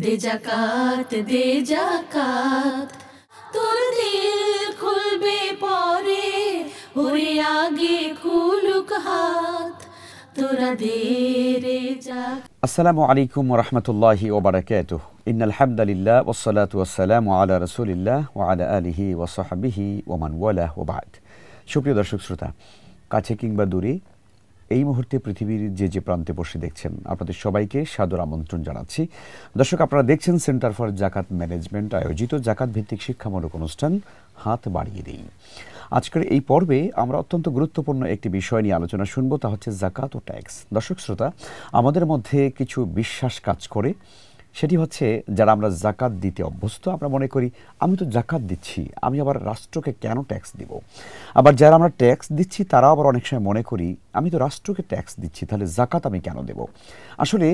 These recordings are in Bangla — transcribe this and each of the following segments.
দে জাকাত দে জাকাত তোর দিল খুলবে পরে ওরে আগে খুলুক হাত তোরা দে রে আসসালামু আলাইকুম রহমতুল্লাহি ওবরাকাত ইন আলহামদুলিল্লাহ ওসলাত ওসালাম আলা রসুলিল্লাহ ও আলা আলিহি ওসহাবিহি ওমান ওয়ালা ওবাদ সুপ্রিয় দর্শক শ্রোতা কাছে কিংবা দূরে এই মুহূর্তে পৃথিবীর যে যে প্রান্তে বসে দেখছেন আপনাদের সবাইকে সাদর আমন্ত্রণ জানাচ্ছি দর্শক আপনারা দেখছেন সেন্টার ফর জাকাত ম্যানেজমেন্ট আয়োজিত জাকাত ভিত্তিক শিক্ষামূলক অনুষ্ঠান হাত বাড়িয়ে দিই আজকের এই পর্বে আমরা অত্যন্ত গুরুত্বপূর্ণ একটি বিষয় নিয়ে আলোচনা শুনবো তা হচ্ছে জাকাত ও ট্যাক্স দর্শক শ্রোতা আমাদের মধ্যে কিছু বিশ্বাস কাজ করে সেটি হচ্ছে যারা আমরা জাকাত দিতে অভ্যস্ত আমরা মনে করি আমি তো জাকাত দিচ্ছি আমি আবার রাষ্ট্রকে কেন ট্যাক্স দিব আবার যারা আমরা ট্যাক্স দিচ্ছি তারাও আবার অনেক সময় মনে করি আমি তো রাষ্ট্রকে ট্যাক্স দিচ্ছি তাহলে জাকাত আমি কেন দেব আসলে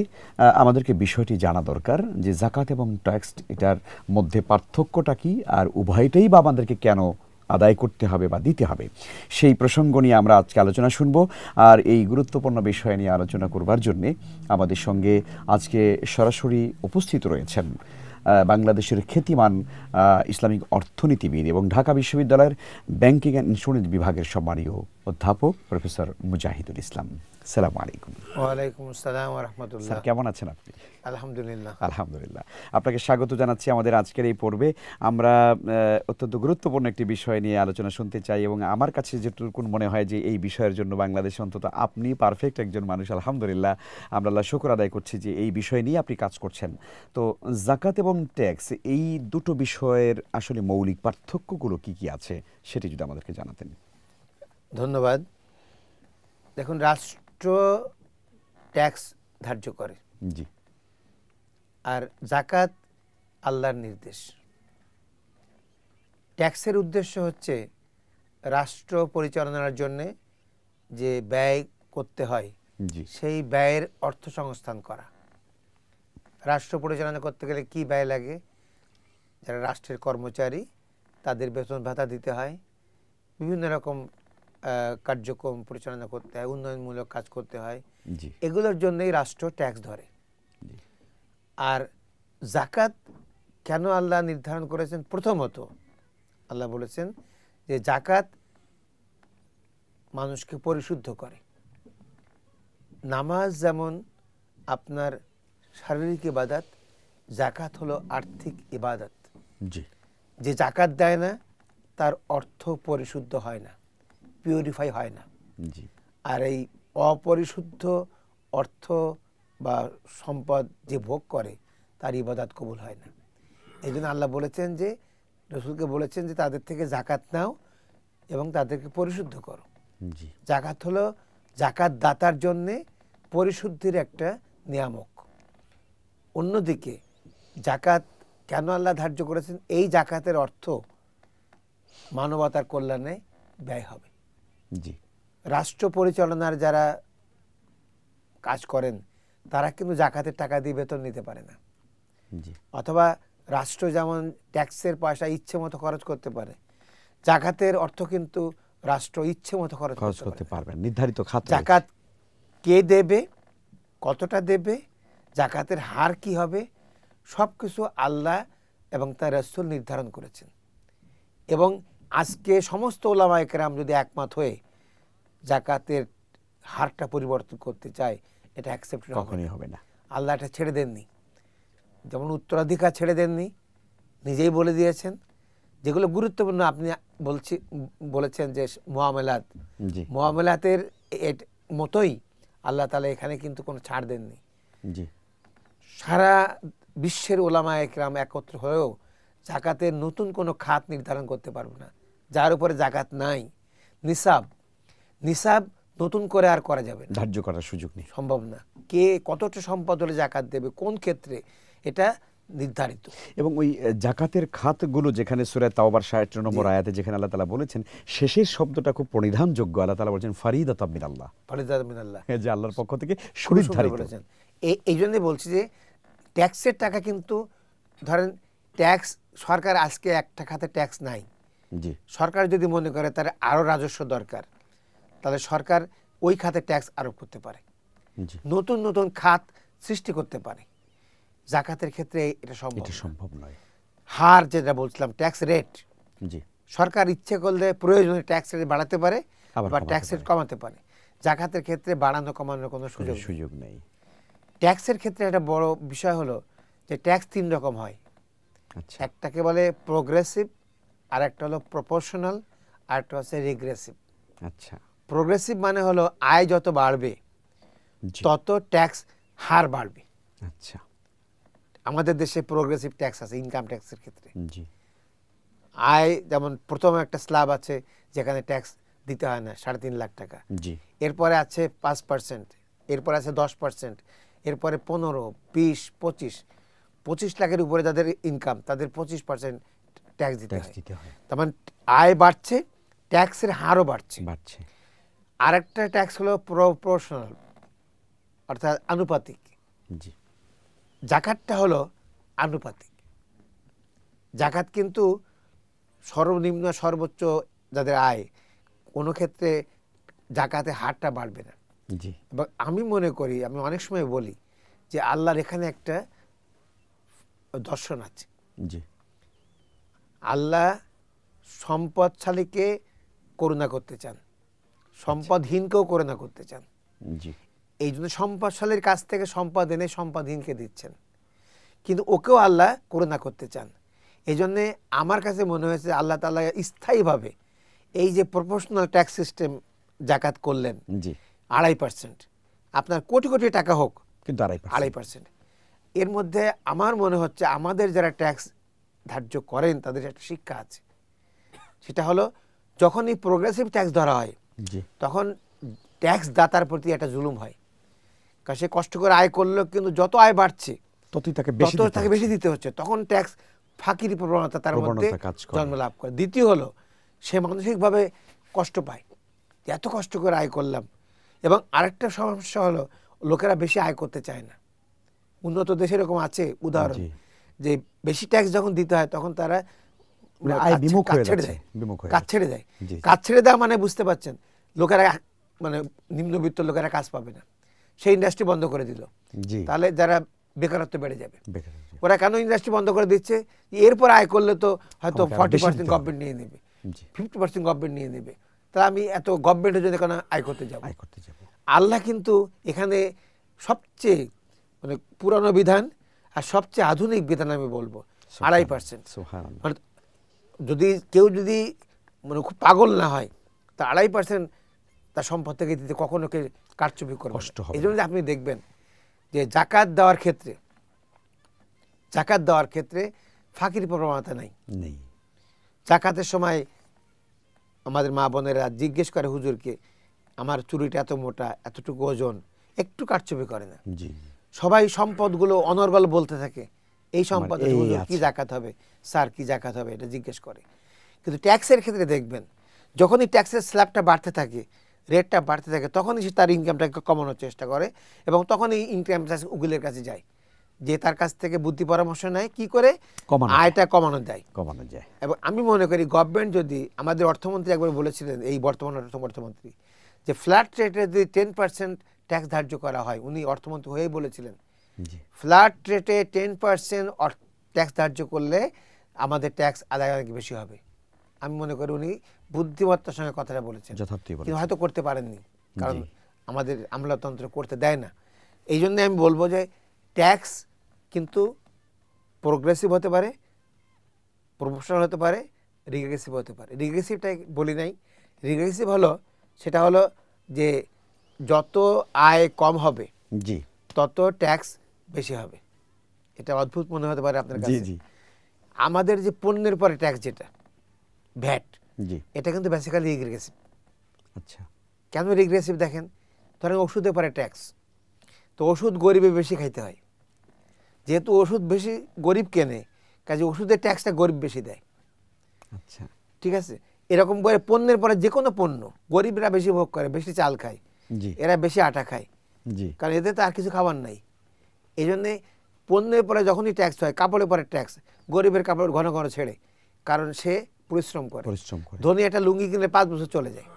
আমাদেরকে বিষয়টি জানা দরকার যে জাকাত এবং ট্যাক্স এটার মধ্যে পার্থক্যটা কি আর উভয়টাই বা আমাদেরকে কেন আদায় করতে হবে বা দিতে হবে সেই প্রসঙ্গ নিয়ে আমরা আজকে আলোচনা শুনব আর এই গুরুত্বপূর্ণ বিষয় নিয়ে আলোচনা করবার জন্যে আমাদের সঙ্গে আজকে সরাসরি উপস্থিত রয়েছেন বাংলাদেশের খ্যাতিমান ইসলামিক অর্থনীতিবিদ এবং ঢাকা বিশ্ববিদ্যালয়ের ব্যাংকিং অ্যান্ড ইন্স্যুরেন্স বিভাগের সম্মানীয় অধ্যাপক প্রফেসর মুজাহিদুল ইসলাম সালাম আলাইকুম ওয়ালাইকুম আসসালাম রহমতুল্লাহ কেমন আছেন আপনি আলহামদুলিল্লাহ আলহামদুলিল্লাহ আপনাকে স্বাগত জানাচ্ছি আমাদের আজকের এই পর্বে আমরা অত্যন্ত গুরুত্বপূর্ণ একটি বিষয় নিয়ে আলোচনা শুনতে চাই এবং আমার কাছে যেটুকুন মনে হয় যে এই বিষয়ের জন্য বাংলাদেশে অন্তত আপনি পারফেক্ট একজন মানুষ আলহামদুলিল্লাহ আমরা আল্লাহ শুকর আদায় করছি যে এই বিষয় নিয়ে আপনি কাজ করছেন তো জাকাত এবং ট্যাক্স এই দুটো বিষয়ের আসলে মৌলিক পার্থক্যগুলো কি কি আছে সেটি যদি আমাদেরকে জানাতেন ধন্যবাদ দেখুন রাষ্ট্র রাষ্ট্র ট্যাক্স ধার্য করে জি আর জাকাত আল্লাহর নির্দেশ ট্যাক্সের উদ্দেশ্য হচ্ছে রাষ্ট্র পরিচালনার জন্যে যে ব্যয় করতে হয় সেই ব্যয়ের অর্থ সংস্থান করা রাষ্ট্র পরিচালনা করতে গেলে কি ব্যয় লাগে যারা রাষ্ট্রের কর্মচারী তাদের বেতন ভাতা দিতে হয় বিভিন্ন রকম কার্যক্রম পরিচালনা করতে হয় উন্নয়নমূলক কাজ করতে হয় এগুলোর জন্যই রাষ্ট্র ট্যাক্স ধরে আর জাকাত কেন আল্লাহ নির্ধারণ করেছেন প্রথমত আল্লাহ বলেছেন যে জাকাত মানুষকে পরিশুদ্ধ করে নামাজ যেমন আপনার শারীরিক ইবাদাত জাকাত হলো আর্থিক ইবাদত যে জাকাত দেয় না তার অর্থ পরিশুদ্ধ হয় না পিউরিফাই হয় না আর এই অপরিশুদ্ধ অর্থ বা সম্পদ যে ভোগ করে তার ইবাদাত কবুল হয় না এই জন্য আল্লাহ বলেছেন যে রসুলকে বলেছেন যে তাদের থেকে জাকাত নাও এবং তাদেরকে পরিশুদ্ধ করো জাকাত হলো জাকাত দাতার জন্যে পরিশুদ্ধির একটা নিয়ামক অন্যদিকে জাকাত কেন আল্লাহ ধার্য করেছেন এই জাকাতের অর্থ মানবতার কল্যাণে ব্যয় হবে জি রাষ্ট্র পরিচালনার যারা কাজ করেন তারা কিন্তু জাকাতের টাকা দিয়ে বেতন নিতে পারে না অথবা রাষ্ট্র যেমন ট্যাক্সের পয়সা ইচ্ছে মতো খরচ করতে পারে জাকাতের অর্থ কিন্তু রাষ্ট্র ইচ্ছে মতো খরচ করতে পারবে নির্ধারিত খাত জাকাত কে দেবে কতটা দেবে জাকাতের হার কি হবে সব কিছু আল্লাহ এবং তার রাসুল নির্ধারণ করেছেন এবং আজকে সমস্ত ওলামা একরাম যদি একমত হয়ে জাকাতের হারটা পরিবর্তন করতে চায় এটা অ্যাকসেপ্ট কখনই হবে না আল্লাহ এটা ছেড়ে দেননি যেমন উত্তরাধিকার ছেড়ে দেননি নিজেই বলে দিয়েছেন যেগুলো গুরুত্বপূর্ণ আপনি বলছি বলেছেন যে মোয়ামেলাত মোয়ামেলাতের মতোই আল্লাহ তালা এখানে কিন্তু কোনো ছাড় দেননি সারা বিশ্বের ওলামা একরাম একত্র হয়েও জাকাতের নতুন কোনো খাত নির্ধারণ করতে পারবো না যার উপরে জাকাত নাই নিসাব নিসাব নতুন করে আর করা যাবে ধার্য করার সুযোগ নেই সম্ভব না কে কতটা সম্পদ হলে জাকাত দেবে কোন ক্ষেত্রে এটা নির্ধারিত এবং ওই জাকাতের খাতগুলো যেখানে সুরায় তাওবার ষাট নম্বর আয়াতে যেখানে আল্লাহ তালা বলেছেন শেষের শব্দটা খুব পরিধানযোগ্য আল্লাহ তালা বলছেন ফরিদা আতাবিন আল্লাহ ফারিদ আতাবিন আল্লাহ যে আল্লাহর পক্ষ থেকে সুনির্ধারিত বলেছেন এই জন্য বলছি যে ট্যাক্সের টাকা কিন্তু ধরেন ট্যাক্স সরকার আজকে একটা খাতে ট্যাক্স নাই জি সরকার যদি মনে করে তার আরও রাজস্ব দরকার তাহলে সরকার ওই খাতে ট্যাক্স আরোপ করতে পারে নতুন নতুন খাত সৃষ্টি করতে পারে জাকাতের ক্ষেত্রে এটা সম্ভব সম্ভব নয় হার যেটা বলছিলাম ট্যাক্স রেট জি সরকার ইচ্ছে করলে প্রয়োজনে ট্যাক্স রেট বাড়াতে পারে বা ট্যাক্স রেট কমাতে পারে জাকাতের ক্ষেত্রে বাড়ানো কমানোর কোনো সুযোগ সুযোগ নেই ট্যাক্সের ক্ষেত্রে একটা বড় বিষয় হলো যে ট্যাক্স তিন রকম হয় আচ্ছা। একটাকে বলে প্রোগ্রেসিভ আর একটা হলো প্রপোর্শনাল আর একটা হচ্ছে রিগ্রেসিভ আচ্ছা প্রোগ্রেসিভ মানে হলো আয় যত বাড়বে তত ট্যাক্স হার বাড়বে আচ্ছা আমাদের দেশে প্রোগ্রেসিভ ট্যাক্স আছে ইনকাম ট্যাক্সের ক্ষেত্রে জি আয় যেমন প্রথম একটা স্ল্যাব আছে যেখানে ট্যাক্স দিতে হয় না সাড়ে তিন লাখ টাকা জি এরপরে আছে পাঁচ পার্সেন্ট এরপরে আছে দশ পার্সেন্ট এরপরে পনেরো বিশ পঁচিশ পঁচিশ লাখের উপরে যাদের ইনকাম তাদের পঁচিশ পার্সেন্ট ট্যাক্স দিতে হয় তার মানে আয় বাড়ছে ট্যাক্সের হারও বাড়ছে বাড়ছে আরেকটা ট্যাক্স হলো প্রপোর্শনাল অর্থাৎ আনুপাতিক জি জাকাতটা হলো আনুপাতিক জাকাত কিন্তু সর্বনিম্ন সর্বোচ্চ যাদের আয় কোনো ক্ষেত্রে জাকাতে হারটা বাড়বে না জি এবং আমি মনে করি আমি অনেক সময় বলি যে আল্লাহর এখানে একটা দর্শন আছে জি আল্লাহ সম্পদশালীকে করুণা করতে চান সম্পদহীনকেও করুণা করতে চান এই জন্য সম্পদশালীর কাছ থেকে সম্পদ এনে সম্পদহীনকে দিচ্ছেন কিন্তু ওকেও আল্লাহ করুণা করতে চান এই জন্যে আমার কাছে মনে হয়েছে আল্লাহ তালা স্থায়ীভাবে এই যে প্রফেশনাল ট্যাক্স সিস্টেম জাকাত করলেন জি আড়াই পার্সেন্ট আপনার কোটি কোটি টাকা হোক কিন্তু আড়াই আড়াই পার্সেন্ট এর মধ্যে আমার মনে হচ্ছে আমাদের যারা ট্যাক্স ধার্য করেন তাদের একটা শিক্ষা আছে সেটা হলো যখন এই প্রোগ্রেসিভ ট্যাক্স ধরা হয় তখন ট্যাক্স দাতার প্রতি একটা জুলুম হয় কারণ সে কষ্ট করে আয় করলেও কিন্তু যত আয় বাড়ছে ততই তাকে বেশি তত তাকে বেশি দিতে হচ্ছে তখন ট্যাক্স ফাঁকির প্রবণতা তার মধ্যে জন্ম লাভ করে দ্বিতীয় হলো সে মানসিকভাবে কষ্ট পায় এত কষ্ট করে আয় করলাম এবং আরেকটা সমস্যা হলো লোকেরা বেশি আয় করতে চায় না উন্নত দেশে এরকম আছে উদাহরণ যে বেশি ট্যাক্স যখন দিতে হয় তখন তারা কাজ ছেড়ে দেয় কাজ ছেড়ে কাজ ছেড়ে দেওয়া মানে বুঝতে পারছেন লোকেরা মানে নিম্নবিত্ত লোকেরা কাজ পাবে না সেই ইন্ডাস্ট্রি বন্ধ করে দিল তাহলে যারা বেকারত্ব বেড়ে যাবে ওরা কেন ইন্ডাস্ট্রি বন্ধ করে দিচ্ছে এরপর আয় করলে তো হয়তো ফর্টি পার্সেন্ট গভর্নমেন্ট নিয়ে নেবে ফিফটি পার্সেন্ট গভর্নমেন্ট নিয়ে নেবে তাহলে আমি এত গভর্নমেন্টের জন্য কেন আয় করতে যাবো আয় করতে যাব আল্লাহ কিন্তু এখানে সবচেয়ে মানে পুরানো বিধান আর সবচেয়ে আধুনিক বেতন আমি বলবো আড়াই পার্সেন্ট মানে যদি কেউ যদি মানে খুব পাগল না হয় তা আড়াই পার্সেন্ট তার সম্পদ থেকে দিতে কখনো কে কারচুপি করবে এই জন্য আপনি দেখবেন যে জাকাত দেওয়ার ক্ষেত্রে জাকাত দেওয়ার ক্ষেত্রে ফাঁকির প্রবণতা নাই নেই জাকাতের সময় আমাদের মা বোনেরা জিজ্ঞেস করে হুজুরকে আমার চুরিটা এত মোটা এতটুকু ওজন একটু কারচুপি করে না সবাই সম্পদগুলো অনর্গল বলতে থাকে এই সম্পদ কি জাকাত হবে স্যার কি জাকাত হবে এটা জিজ্ঞেস করে কিন্তু ট্যাক্সের ক্ষেত্রে দেখবেন যখনই ট্যাক্সের স্ল্যাবটা বাড়তে থাকে রেটটা বাড়তে থাকে তখনই সে তার ইনকামটাকে কমানোর চেষ্টা করে এবং তখনই ইনকাম ট্যাক্স উকিলের কাছে যায় যে তার কাছ থেকে বুদ্ধি পরামর্শ নেয় কি করে আয়টা কমানো যায় কমানো যায় এবং আমি মনে করি গভর্নমেন্ট যদি আমাদের অর্থমন্ত্রী একবার বলেছিলেন এই বর্তমান অর্থমন্ত্রী যে ফ্ল্যাট রেটে যদি টেন পার্সেন্ট ট্যাক্স ধার্য করা হয় উনি অর্থমন্ত্রী হয়েই বলেছিলেন ফ্ল্যাট রেটে টেন পার্সেন্ট ট্যাক্স ধার্য করলে আমাদের ট্যাক্স আদায় অনেক বেশি হবে আমি মনে করি উনি বুদ্ধিমত্তার সঙ্গে কথাটা বলেছেন কিন্তু হয়তো করতে পারেননি কারণ আমাদের আমলাতন্ত্র করতে দেয় না এই জন্য আমি বলবো যে ট্যাক্স কিন্তু প্রোগ্রেসিভ হতে পারে প্রমোশনাল হতে পারে রিগ্রেসিভ হতে পারে রিগ্রেসিভটাই বলি নাই রিগ্রেসিভ হলো সেটা হলো যে যত আয় কম হবে জি তত ট্যাক্স বেশি হবে এটা অদ্ভুত মনে হতে পারে আপনার কাছে জি আমাদের যে পণ্যের পরে ট্যাক্স যেটা ভ্যাট জি এটা কিন্তু বেসিক্যালি রিগ্রেসিভ আচ্ছা কেন রিগ্রেসিভ দেখেন ধরেন ওষুধের পরে ট্যাক্স তো ওষুধ গরিবে বেশি খাইতে হয় যেহেতু ওষুধ বেশি গরিব কেনে কাজে ওষুধের ট্যাক্সটা গরিব বেশি দেয় আচ্ছা ঠিক আছে এরকম করে পণ্যের পরে যে কোনো পণ্য গরিবরা বেশি ভোগ করে বেশি চাল খায় এরা বেশি আটা খায় কারণ এদের তো আর কিছু খাবার নাই এই জন্যে পণ্যের পরে যখনই ট্যাক্স হয় কাপড়ের পরে ট্যাক্স গরিবের কাপড় ঘন ঘন ছেড়ে কারণ সে পরিশ্রম করে পরিশ্রম করে ধনী একটা লুঙ্গি কিনলে পাঁচ বছর চলে যায়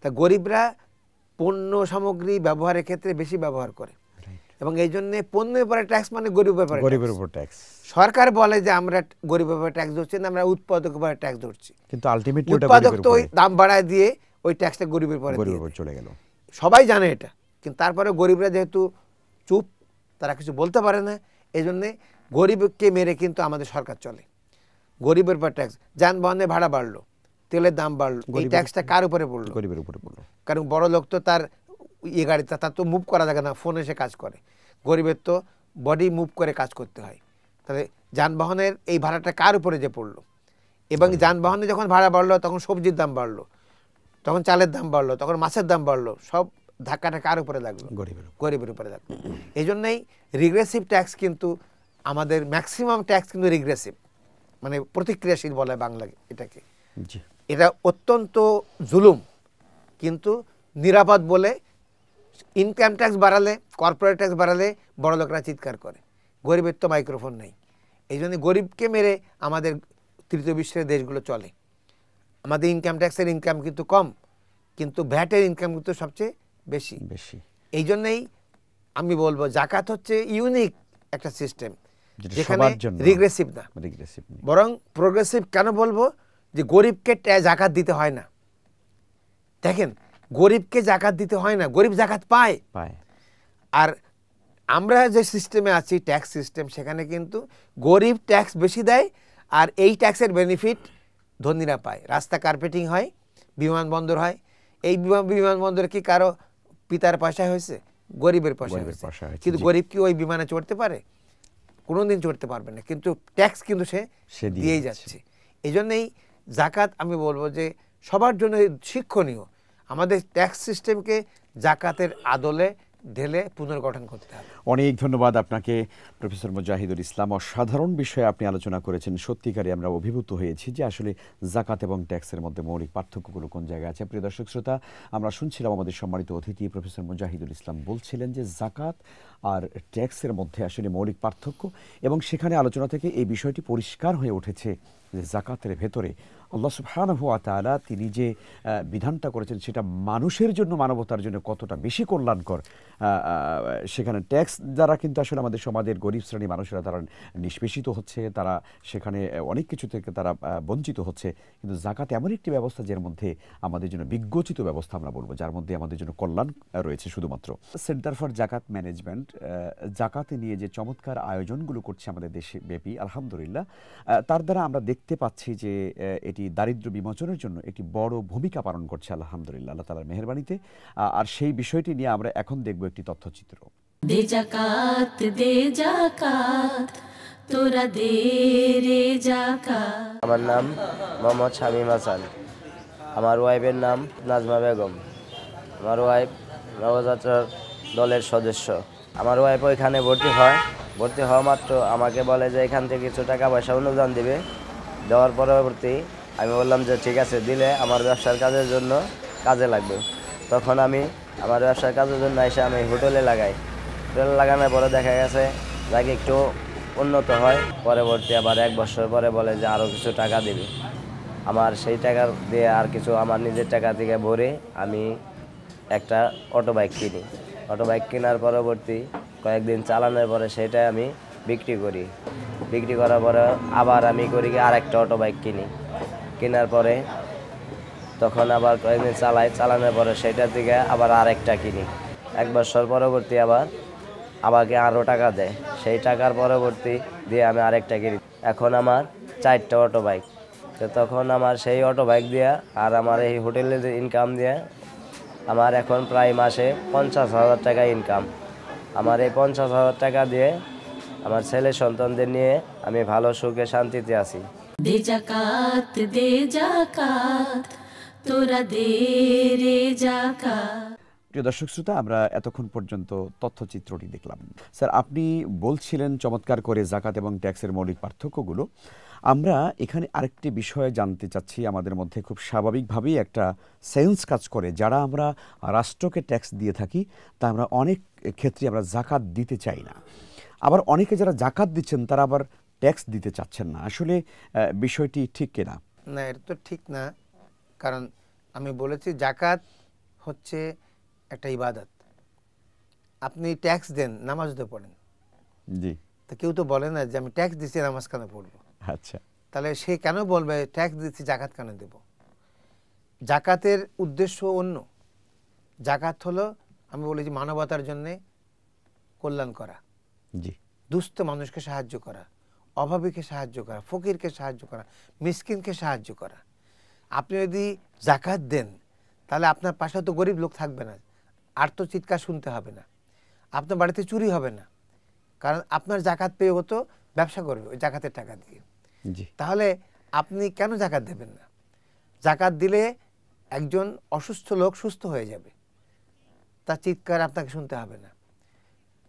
তা গরিবরা পণ্য সামগ্রী ব্যবহারের ক্ষেত্রে বেশি ব্যবহার করে এবং এই জন্য পণ্যের পরে ট্যাক্স মানে গরিব ব্যাপারে গরিবের উপর ট্যাক্স সরকার বলে যে আমরা গরিব ব্যাপারে ট্যাক্স ধরছি না আমরা উৎপাদক পরে ট্যাক্স ধরছি কিন্তু আলটিমেটলি উৎপাদক তো ওই দাম বাড়ায় দিয়ে ওই ট্যাক্সটা গরিবের পরে চলে গেল সবাই জানে এটা কিন্তু তারপরে গরিবরা যেহেতু চুপ তারা কিছু বলতে পারে না এই জন্যে গরিবকে মেরে কিন্তু আমাদের সরকার চলে গরিবের উপর ট্যাক্স যানবাহনে ভাড়া বাড়লো তেলের দাম বাড়লো এই ট্যাক্সটা কার উপরে পড়লো গরিবের উপরে পড়লো কারণ বড় লোক তো তার ইয়ে গাড়িতে তার তো মুভ করা যাবে না ফোনে সে কাজ করে গরিবের তো বডি মুভ করে কাজ করতে হয় তাহলে যানবাহনের এই ভাড়াটা কার উপরে যে পড়লো এবং আচ্ছা। যানবাহনে যখন ভাড়া বাড়লো তখন সবজির দাম বাড়লো তখন চালের দাম বাড়লো তখন মাছের দাম বাড়লো সব ধাক্কাটা কার উপরে লাগলো গরিবের গরিবের উপরে লাগলো এই জন্যই রিগ্রেসিভ ট্যাক্স কিন্তু আমাদের ম্যাক্সিমাম ট্যাক্স কিন্তু রিগ্রেসিভ মানে প্রতিক্রিয়াশীল বলে বাংলা এটাকে এটা অত্যন্ত জুলুম কিন্তু নিরাপদ বলে ইনকাম ট্যাক্স বাড়ালে কর্পোরেট ট্যাক্স বাড়ালে বড় লোকরা চিৎকার করে গরিবের তো মাইক্রোফোন নেই এই জন্য গরিবকে মেরে আমাদের তৃতীয় বিশ্বের দেশগুলো চলে আমাদের ইনকাম ট্যাক্সের ইনকাম কিন্তু কম কিন্তু ভ্যাটের ইনকাম কিন্তু সবচেয়ে বেশি বেশি এই জন্যই আমি বলবো জাকাত হচ্ছে ইউনিক একটা সিস্টেম যেখানে রিগ্রেসিভ না বরং প্রোগ্রেসিভ কেন বলবো যে গরিবকে জাকাত দিতে হয় না দেখেন গরিবকে জাকাত দিতে হয় না গরিব জাকাত পায় পায় আর আমরা যে সিস্টেমে আছি ট্যাক্স সিস্টেম সেখানে কিন্তু গরিব ট্যাক্স বেশি দেয় আর এই ট্যাক্সের বেনিফিট ধনীরা পায় রাস্তা কার্পেটিং হয় বিমানবন্দর হয় এই বিমানবন্দর কি কারো পিতার পয়সায় হয়েছে গরিবের পয়সা হয়েছে কিন্তু গরিব কি ওই বিমানে চড়তে পারে কোনোদিন চড়তে পারবে না কিন্তু ট্যাক্স কিন্তু সে দিয়েই যাচ্ছে এই জন্যেই জাকাত আমি বলবো যে সবার জন্য শিক্ষণীয় আমাদের ট্যাক্স সিস্টেমকে জাকাতের আদলে ঢেলে পুনর্গঠন করতে হবে অনেক ধন্যবাদ আপনাকে প্রফেসর মুজাহিদুল ইসলাম অসাধারণ বিষয়ে আপনি আলোচনা করেছেন সত্যিকারে আমরা অভিভূত হয়েছি যে আসলে জাকাত এবং ট্যাক্সের মধ্যে মৌলিক পার্থক্যগুলো কোন জায়গায় আছে প্রিয় দর্শক শ্রোতা আমরা শুনছিলাম আমাদের সম্মানিত অতিথি প্রফেসর মুজাহিদুল ইসলাম বলছিলেন যে জাকাত আর ট্যাক্সের মধ্যে আসলে মৌলিক পার্থক্য এবং সেখানে আলোচনা থেকে এই বিষয়টি পরিষ্কার হয়ে উঠেছে যে জাকাতের ভেতরে আল্লাহ হুয়া তালা তিনি যে বিধানটা করেছেন সেটা মানুষের জন্য মানবতার জন্য কতটা বেশি কল্যাণকর সেখানে ট্যাক্স দ্বারা কিন্তু আসলে আমাদের সমাজের গরিব শ্রেণী মানুষেরা তারা নিষ্পেষিত হচ্ছে তারা সেখানে অনেক কিছু থেকে তারা বঞ্চিত হচ্ছে কিন্তু জাকাত এমন একটি ব্যবস্থা যার মধ্যে আমাদের জন্য বিজ্ঞচিত ব্যবস্থা আমরা বলবো যার মধ্যে আমাদের জন্য কল্যাণ রয়েছে শুধুমাত্র সেন্টার ফর জাকাত ম্যানেজমেন্ট জাকাতে নিয়ে যে চমৎকার আয়োজনগুলো করছে আমাদের দেশে ব্যাপী আলহামদুলিল্লাহ তার দ্বারা আমরা দেখতে পাচ্ছি যে এটি এটি দারিদ্র বিমোচনের জন্য একটি বড় ভূমিকা পালন করছে আলহামদুলিল্লাহ আল্লাহ তালার মেহরবানিতে আর সেই বিষয়টি নিয়ে আমরা এখন দেখব একটি তথ্যচিত্র দে জাকাত দে জাকাত তোরা দে রে জাকাত আমার নাম মোহাম্মদ শামীম হাসান আমার ওয়াইফের নাম নাজমা বেগম আমার ওয়াইফ নবযাত্রার দলের সদস্য আমার ওয়াইফ ওইখানে ভর্তি হয় ভর্তি হওয়া মাত্র আমাকে বলে যে এখান থেকে কিছু টাকা পয়সা অনুদান দেবে দেওয়ার পরবর্তী আমি বললাম যে ঠিক আছে দিলে আমার ব্যবসার কাজের জন্য কাজে লাগবে তখন আমি আমার ব্যবসার কাজের জন্য এসে আমি হোটেলে লাগাই হোটেলে লাগানোর পরে দেখা গেছে যাকে একটু উন্নত হয় পরবর্তী আবার এক বছর পরে বলে যে আরও কিছু টাকা দিবি আমার সেই টাকা দিয়ে আর কিছু আমার নিজের টাকা থেকে ভরে আমি একটা অটো বাইক কিনি অটো বাইক কেনার পরবর্তী কয়েকদিন চালানোর পরে সেটা আমি বিক্রি করি বিক্রি করার পরে আবার আমি করি আর একটা অটো বাইক কিনি কেনার পরে তখন আবার কয়েকদিন চালাই চালানোর পরে সেটার দিকে আবার আরেকটা কিনি এক বছর পরবর্তী আবার আমাকে আরও টাকা দেয় সেই টাকার পরবর্তী দিয়ে আমি আরেকটা কিনি এখন আমার চারটা অটো বাইক তো তখন আমার সেই অটো বাইক দিয়া আর আমার এই হোটেলের ইনকাম দিয়া আমার এখন প্রায় মাসে পঞ্চাশ হাজার টাকা ইনকাম আমার এই পঞ্চাশ হাজার টাকা দিয়ে আমার ছেলে সন্তানদের নিয়ে আমি ভালো সুখে শান্তিতে আছি দে জাকাত দে জাকাত তোরা দে রে জাকাত প্রিয় দর্শক শ্রোতা আমরা এতক্ষণ পর্যন্ত তথ্যচিত্রটি দেখলাম স্যার আপনি বলছিলেন চমৎকার করে জাকাত এবং ট্যাক্সের মৌলিক পার্থক্যগুলো আমরা এখানে আরেকটি বিষয়ে জানতে চাচ্ছি আমাদের মধ্যে খুব স্বাভাবিকভাবেই একটা সেন্স কাজ করে যারা আমরা রাষ্ট্রকে ট্যাক্স দিয়ে থাকি তা আমরা অনেক ক্ষেত্রে আমরা জাকাত দিতে চাই না আবার অনেকে যারা জাকাত দিচ্ছেন তারা আবার ট্যাক্স দিতে চাচ্ছেন না আসলে বিষয়টি ঠিক কিনা না এটা তো ঠিক না কারণ আমি বলেছি জাকাত হচ্ছে একটা ইবাদত আপনি ট্যাক্স দেন নামাজ তো পড়েন জি তো কেউ তো বলে না যে আমি ট্যাক্স দিচ্ছি নামাজ কেন পড়বো আচ্ছা তাহলে সে কেন বলবে ট্যাক্স দিচ্ছি জাকাত কেন দেব জাকাতের উদ্দেশ্য অন্য জাকাত হলো আমি বলেছি মানবতার জন্যে কল্যাণ করা জি দুস্থ মানুষকে সাহায্য করা অভাবীকে সাহায্য করা ফকিরকে সাহায্য করা মিসকিনকে সাহায্য করা আপনি যদি জাকাত দেন তাহলে আপনার পাশে তো গরিব লোক থাকবে না আর তো চিৎকার শুনতে হবে না আপনার বাড়িতে চুরি হবে না কারণ আপনার জাকাত পেয়ে তো ব্যবসা করবে ওই জাকাতের টাকা দিয়ে তাহলে আপনি কেন জাকাত দেবেন না জাকাত দিলে একজন অসুস্থ লোক সুস্থ হয়ে যাবে তার চিৎকার আপনাকে শুনতে হবে না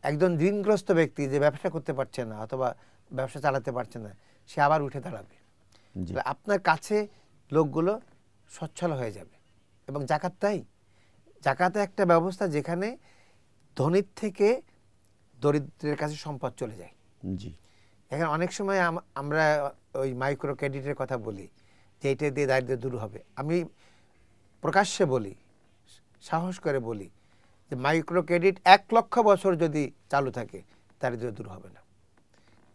একজন ঋণগ্রস্ত ব্যক্তি যে ব্যবসা করতে পারছে না অথবা ব্যবসা চালাতে পারছে না সে আবার উঠে দাঁড়াবে আপনার কাছে লোকগুলো সচ্ছল হয়ে যাবে এবং জাকাত তাই জাকাতে একটা ব্যবস্থা যেখানে ধনীর থেকে দরিদ্রের কাছে সম্পদ চলে যায় জি এখানে অনেক সময় আমরা ওই মাইক্রো ক্রেডিটের কথা বলি যে এটা দিয়ে দারিদ্র দূর হবে আমি প্রকাশ্যে বলি সাহস করে বলি যে মাইক্রো ক্রেডিট এক লক্ষ বছর যদি চালু থাকে দারিদ্র দূর হবে না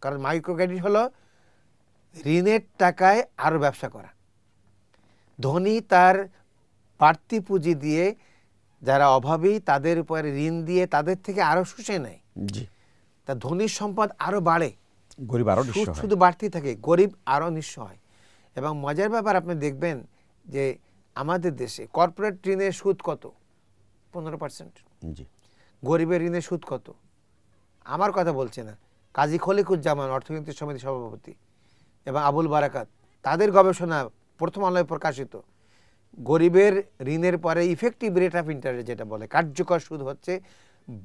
কারণ মাইক্রো ক্রেডিট হলো ঋণের টাকায় আরও ব্যবসা করা ধনী তার বাড়তি পুঁজি দিয়ে যারা অভাবী তাদের উপরে ঋণ দিয়ে তাদের থেকে আরও শুষে নেয় তা ধনীর সম্পদ আরও বাড়ে গরিব আরও শুধু বাড়তি থাকে গরিব আরও নিঃস্ব হয় এবং মজার ব্যাপার আপনি দেখবেন যে আমাদের দেশে কর্পোরেট ঋণের সুদ কত পনেরো পার্সেন্ট জি গরিবের ঋণের সুদ কত আমার কথা বলছে না কাজী খলিকুজ্জামান অর্থনীতি সমিতি সভাপতি এবং আবুল বারাকাত তাদের গবেষণা প্রথম আলোয় প্রকাশিত গরিবের ঋণের পরে ইফেক্টিভ রেট অফ ইন্টারেস্ট যেটা বলে কার্যকর সুদ হচ্ছে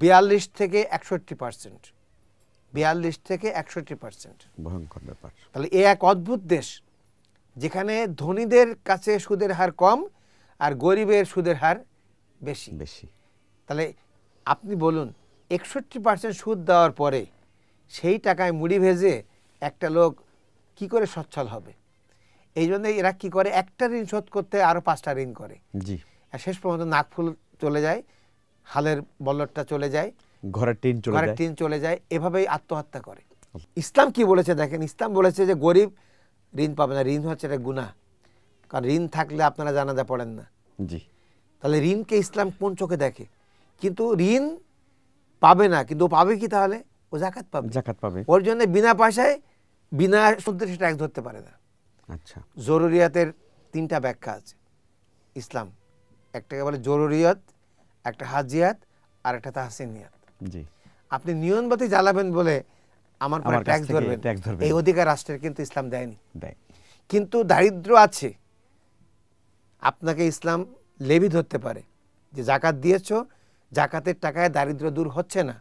বিয়াল্লিশ থেকে একষট্টি পার্সেন্ট বিয়াল্লিশ থেকে একষট্টি পার্সেন্ট ভয়ঙ্কর ব্যাপার তাহলে এ এক অদ্ভুত দেশ যেখানে ধনীদের কাছে সুদের হার কম আর গরিবের সুদের হার বেশি বেশি তাহলে আপনি বলুন একষট্টি পার্সেন্ট সুদ দেওয়ার পরে সেই টাকায় মুড়ি ভেজে একটা লোক কি করে সচ্ছল হবে এই জন্য এরা কি করে একটা ঋণ শোধ করতে আরও পাঁচটা ঋণ করে জি শেষ পর্যন্ত নাকফুল চলে যায় হালের বল্লরটা চলে যায় ঘরের টিন চলে ঘরের টিন চলে যায় এভাবেই আত্মহত্যা করে ইসলাম কি বলেছে দেখেন ইসলাম বলেছে যে গরিব ঋণ পাবে না ঋণ হচ্ছে এটা গুণা কারণ ঋণ থাকলে আপনারা জানাজা পড়েন না জি তাহলে ঋণকে ইসলাম কোন চোখে দেখে কিন্তু ঋণ পাবে না কিন্তু পাবে কি তাহলে ও জাকাত পাবে জাকাত পাবে ওর জন্য বিনা পয়সায় বিনা সুদে সে ট্যাক্স ধরতে পারে না আচ্ছা জরুরিয়াতের তিনটা ব্যাখ্যা আছে ইসলাম একটাকে বলে জরুরিয়াত একটা হাজিয়াত আর একটা তাহসিনিয়াত জি আপনি নিয়নবাতি জ্বালাবেন বলে আমার পরে ট্যাক্স ধরবেন এই অধিকার রাষ্ট্রের কিন্তু ইসলাম দেয়নি দেয় কিন্তু দারিদ্র আছে আপনাকে ইসলাম লেবি ধরতে পারে যে জাকাত দিয়েছ জাকাতের টাকায় দারিদ্র দূর হচ্ছে না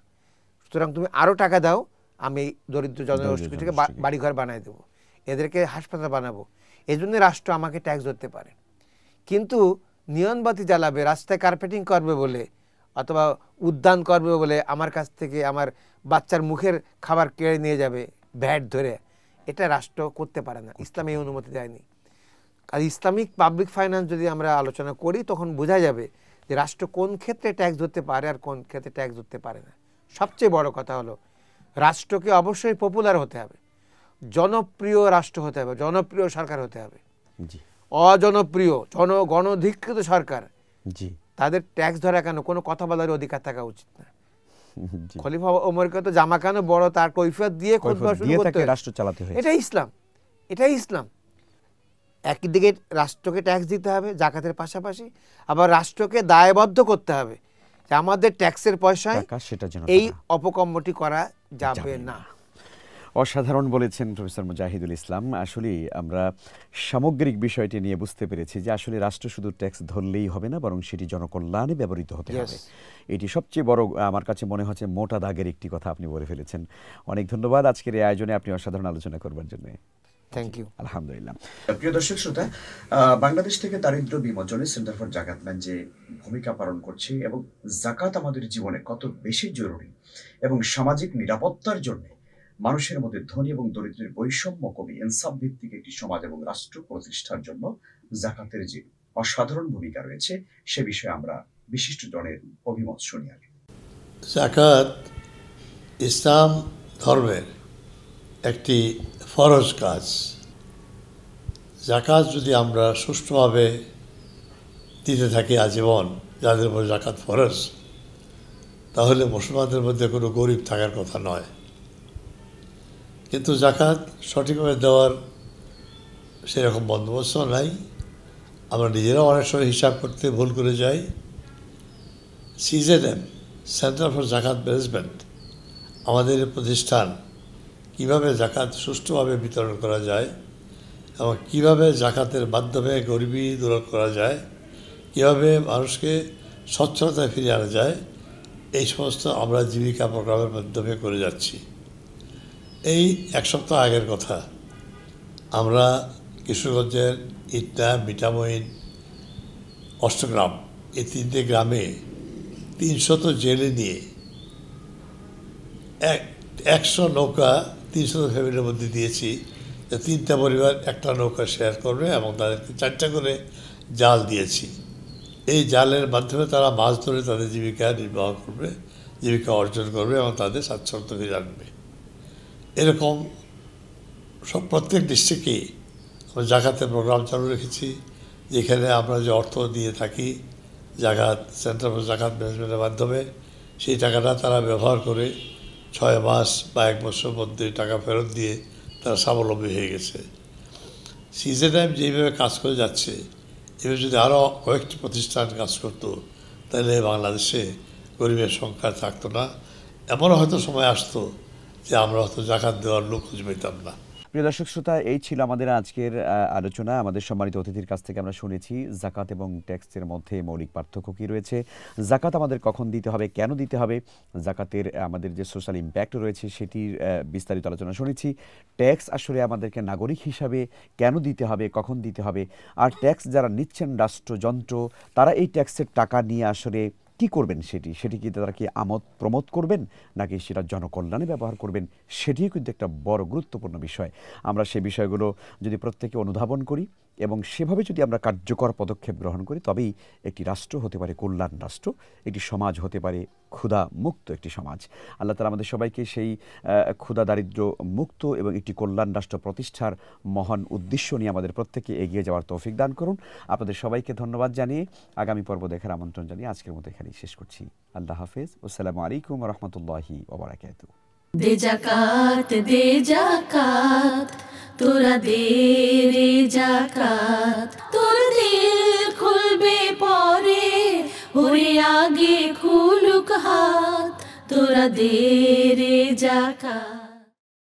সুতরাং তুমি আরও টাকা দাও আমি দরিদ্র জনগোষ্ঠীকে বাড়িঘর বানিয়ে দেবো এদেরকে হাসপাতাল বানাবো এই জন্য রাষ্ট্র আমাকে ট্যাক্স ধরতে পারে কিন্তু নিয়নবাতি জ্বালাবে রাস্তায় কার্পেটিং করবে বলে অথবা উদ্যান করবে বলে আমার কাছ থেকে আমার বাচ্চার মুখের খাবার কেড়ে নিয়ে যাবে ভ্যাট ধরে এটা রাষ্ট্র করতে পারে না ইসলাম এই অনুমতি দেয়নি আর ইসলামিক পাবলিক ফাইন্যান্স যদি আমরা আলোচনা করি তখন বোঝা যাবে যে রাষ্ট্র কোন ক্ষেত্রে ট্যাক্স ধরতে পারে আর কোন ক্ষেত্রে ট্যাক্স ধরতে পারে না সবচেয়ে বড় কথা হলো রাষ্ট্রকে অবশ্যই পপুলার হতে হবে জনপ্রিয় রাষ্ট্র হতে হবে জনপ্রিয় সরকার হতে হবে অজনপ্রিয় জন গণধিকৃত সরকার জি তাদের ট্যাক্স ধরা কেন কোনো কথা বলার অধিকার থাকা উচিত না খলিফা ওমরকে তো জামা কেন বড় তার কৈফিয়ত দিয়ে রাষ্ট্র চালাতে হয় এটা ইসলাম এটাই ইসলাম একদিকে রাষ্ট্রকে ট্যাক্স দিতে হবে জাকাতের পাশাপাশি আবার রাষ্ট্রকে দায়বদ্ধ করতে হবে যে আমাদের ট্যাক্সের পয়সায় সেটা যেন এই অপকম্মটি করা যাবে না অসাধারণ বলেছেন প্রফেসর মুজাহিদুল ইসলাম আসলে আমরা সামগ্রিক বিষয়টি নিয়ে বুঝতে পেরেছি যে আসলে রাষ্ট্র শুধু ট্যাক্স ধরলেই হবে না বরং সেটি জনকল্যাণে ব্যবহৃত হতে হবে এটি সবচেয়ে বড় আমার কাছে মনে হচ্ছে মোটা দাগের একটি কথা আপনি বলে ফেলেছেন অনেক ধন্যবাদ আজকের এই আয়োজনে আপনি অসাধারণ আলোচনা করবার জন্য থ্যাংক ইউ আলহামদুলিল্লাহ প্রিয় দর্শক শ্রোতা বাংলাদেশ থেকে দারিদ্র বিমোচনে সেন্টার ফর জাকাত ম্যান যে ভূমিকা পালন করছে এবং জাকাত আমাদের জীবনে কত বেশি জরুরি এবং সামাজিক নিরাপত্তার জন্য মানুষের মধ্যে ধনী এবং দরিদ্রের বৈষম্য কবি ইনসাফ ভিত্তিক একটি সমাজ এবং রাষ্ট্র প্রতিষ্ঠার জন্য জাকাতের যে অসাধারণ ভূমিকা রয়েছে সে বিষয়ে আমরা বিশিষ্ট জনের অভিমত শুনি আগে জাকাত ইসলাম ধর্মের একটি ফরজ কাজ জাকাত যদি আমরা সুষ্ঠুভাবে দিতে থাকি আজীবন যাদের উপর জাকাত ফরজ তাহলে মুসলমানদের মধ্যে কোনো গরিব থাকার কথা নয় কিন্তু জাকাত সঠিকভাবে দেওয়ার সেরকম বন্দোবস্ত নাই আমরা নিজেরাও অনেক সময় হিসাব করতে ভুল করে যাই CZM centre for zakat management আমাদের প্রতিষ্ঠান কিভাবে জাকাত সুষ্ঠুভাবে বিতরণ করা যায় এবং কিভাবে জাকাতের মাধ্যমে গরিবী দূর করা যায় কীভাবে মানুষকে স্বচ্ছলতায় ফিরে আনা যায় এই সমস্ত আমরা জীবিকা প্রোগ্রামের মাধ্যমে করে যাচ্ছি এই এক সপ্তাহ আগের কথা আমরা কিশোরগঞ্জের ইটনা মিটামইন অষ্টগ্রাম এই তিনটে গ্রামে তিনশত জেলে নিয়ে এক একশো নৌকা তিনশো ফ্যামিলির মধ্যে দিয়েছি যে তিনটা পরিবার একটা নৌকা শেয়ার করবে এবং তাদেরকে চারটা করে জাল দিয়েছি এই জালের মাধ্যমে তারা মাছ ধরে তাদের জীবিকা নির্বাহ করবে জীবিকা অর্জন করবে এবং তাদের স্বাচ্ছন্দ্য ফিরে আনবে এরকম সব প্রত্যেক ডিস্ট্রিক্টেই আমরা জাকাতের প্রোগ্রাম চালু রেখেছি যেখানে আমরা যে অর্থ দিয়ে থাকি জাকাত সেন্টার ফর জাকাত ম্যানেজমেন্টের মাধ্যমে সেই টাকাটা তারা ব্যবহার করে ছয় মাস বা এক বছর মধ্যে টাকা ফেরত দিয়ে তারা স্বাবলম্বী হয়ে গেছে সিজে টাইম যেভাবে কাজ করে যাচ্ছে এভাবে যদি আরও কয়েকটি প্রতিষ্ঠান কাজ করতো তাহলে বাংলাদেশে গরিবের সংখ্যা থাকতো না এমনও হয়তো সময় আসতো যে আমরা হয়তো জাকাত দেওয়ার লোক খুঁজে পেতাম না প্রিয় দর্শক শ্রোতা এই ছিল আমাদের আজকের আলোচনা আমাদের সম্মানিত অতিথির কাছ থেকে আমরা শুনেছি জাকাত এবং ট্যাক্সের মধ্যে মৌলিক পার্থক্য কী রয়েছে জাকাত আমাদের কখন দিতে হবে কেন দিতে হবে জাকাতের আমাদের যে সোশ্যাল ইম্প্যাক্ট রয়েছে সেটির বিস্তারিত আলোচনা শুনেছি ট্যাক্স আসলে আমাদেরকে নাগরিক হিসাবে কেন দিতে হবে কখন দিতে হবে আর ট্যাক্স যারা নিচ্ছেন রাষ্ট্রযন্ত্র তারা এই ট্যাক্সের টাকা নিয়ে আসলে কি করবেন সেটি সেটি কি তারা কি আমোদ প্রমোদ করবেন নাকি সেটা জনকল্যাণে ব্যবহার করবেন সেটিও কিন্তু একটা বড় গুরুত্বপূর্ণ বিষয় আমরা সেই বিষয়গুলো যদি প্রত্যেকে অনুধাবন করি এবং সেভাবে যদি আমরা কার্যকর পদক্ষেপ গ্রহণ করি তবেই একটি রাষ্ট্র হতে পারে কল্যাণ রাষ্ট্র একটি সমাজ হতে পারে ক্ষুধা মুক্ত একটি সমাজ আল্লাহ তালা আমাদের সবাইকে সেই ক্ষুধা দারিদ্র মুক্ত এবং একটি কল্যাণ রাষ্ট্র প্রতিষ্ঠার মহান উদ্দেশ্য নিয়ে আমাদের প্রত্যেকে এগিয়ে যাওয়ার তৌফিক দান করুন আপনাদের সবাইকে ধন্যবাদ জানিয়ে আগামী পর্ব দেখার আমন্ত্রণ জানিয়ে আজকের মতো এখানেই শেষ করছি আল্লাহ হাফেজ ও আসসালামু আলাইকুম রহমতুল্লাহি ওবরাকাত দে জাকাত দে জাকাত তোরা দে রে জাকাত তোর দিল খুলবে পরে होरे आगे खुलुक हाथ तोरा देरे जाका